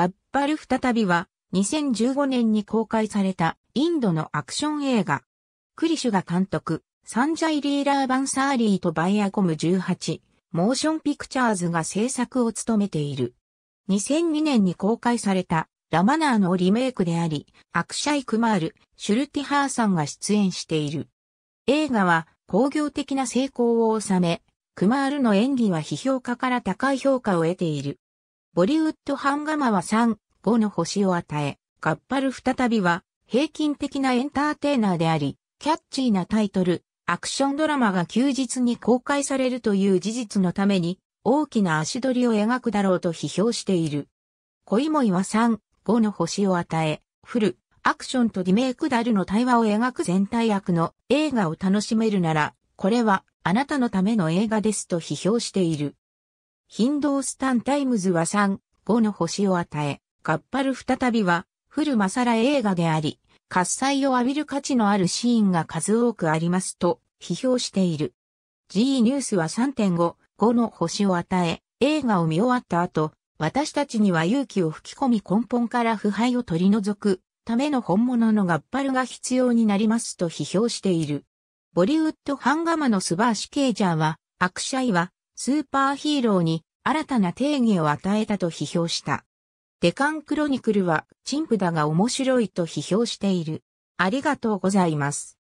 ガッバル再びは2015年に公開されたインドのアクション映画。クリシュが監督、サンジャイ・リーラー・バンサーリーとバイアコム18、モーションピクチャーズが制作を務めている。2002年に公開されたラマナーのリメイクであり、アクシャイ・クマール、シュルティハーさんが出演している。映画は工業的な成功を収め、クマールの演技は批評家から高い評価を得ている。ボリウッドハンガマは3、5の星を与え、ガッパル再びは平均的なエンターテイナーであり、キャッチーなタイトル、アクションドラマが休日に公開されるという事実のために、大きな足取りを描くだろうと批評している。恋もいは3、5の星を与え、フル、アクションとリメイクダルの対話を描く全体役の映画を楽しめるなら、これはあなたのための映画ですと批評している。ヒンドースタンタイムズは3、5の星を与え、カッパル再びは、古マサラ映画であり、喝采を浴びる価値のあるシーンが数多くありますと、批評している。g ニュースは3.5、5の星を与え、映画を見終わった後、私たちには勇気を吹き込み根本から腐敗を取り除くための本物のガッパルが必要になりますと批評している。ボリウッドハンガマのスバーシケージャーは、アクシャイは、スーパーヒーローに新たな定義を与えたと批評した。デカンクロニクルは陳腐だが面白いと批評している。ありがとうございます。